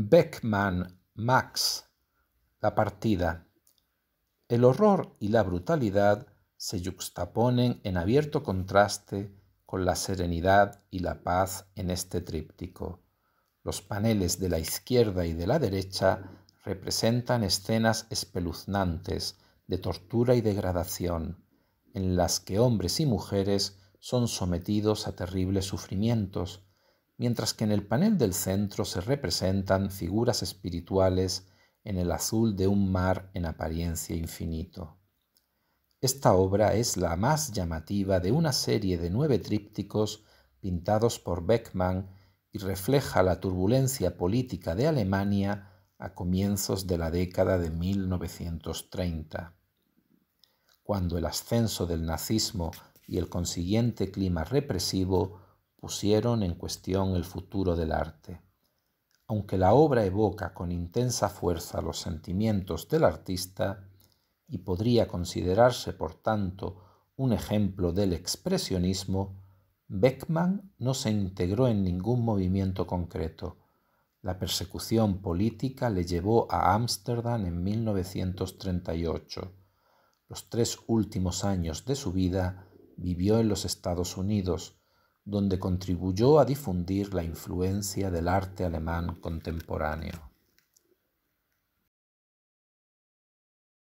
Beckman, Max, La partida. El horror y la brutalidad se yuxtaponen en abierto contraste con la serenidad y la paz en este tríptico. Los paneles de la izquierda y de la derecha representan escenas espeluznantes de tortura y degradación, en las que hombres y mujeres son sometidos a terribles sufrimientos, mientras que en el panel del centro se representan figuras espirituales en el azul de un mar en apariencia infinito. Esta obra es la más llamativa de una serie de nueve trípticos pintados por Beckmann y refleja la turbulencia política de Alemania a comienzos de la década de 1930. Cuando el ascenso del nazismo y el consiguiente clima represivo pusieron en cuestión el futuro del arte. Aunque la obra evoca con intensa fuerza los sentimientos del artista y podría considerarse, por tanto, un ejemplo del expresionismo, Beckman no se integró en ningún movimiento concreto. La persecución política le llevó a Ámsterdam en 1938. Los tres últimos años de su vida vivió en los Estados Unidos, donde contribuyó a difundir la influencia del arte alemán contemporáneo.